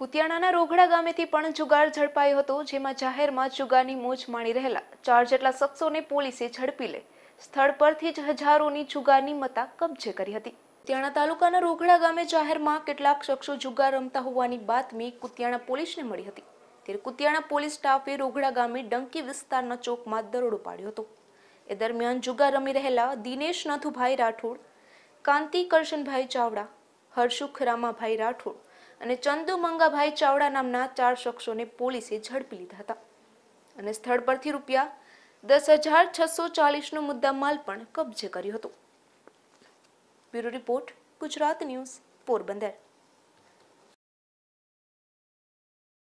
કુતિયાણાના રોઘડા ગામેથી પણ જુગાર ઝડપાયો હતો જેમાં જાહેરમાં જુગારની મોજ માણી રહેલા ચાર જેટલા શખ્સોને પોલીસે ઝડપી લે સ્થળ પરથી જ હજારોની જુગારની મતા કબજે કરી હતી કુતિયાણા તાલુકાના રોઘડા ગામે જાહેરમાં કેટલાક શખ્સો જુગાર રમતા હોવાની બાતમી કુતિયાણા પોલીસને મળી હતી ત્યારે કુતિયાણા પોલીસ સ્ટાફે રોઘડા ગામે ડંકી વિસ્તારના ચોકમાં દરોડો પાડ્યો હતો એ દરમિયાન જુગાર રમી રહેલા દિનેશ નાથુભાઈ રાઠોડ કાંતિ કરશનભાઈ ચાવડા હર્ષુખ રામાભાઈ રાઠોડ અને ચંદુ મંગાભાઈ ચાવડા નામના ચાર શખ્સોને પોલીસે ઝડપી લીધા હતા અને સ્થળ પરથી રૂપિયા દસ હજાર છસો ચાલીસનો મુદ્દા માલ પણ કબજે કર્યો હતો bureau report Gujarat news Porbandar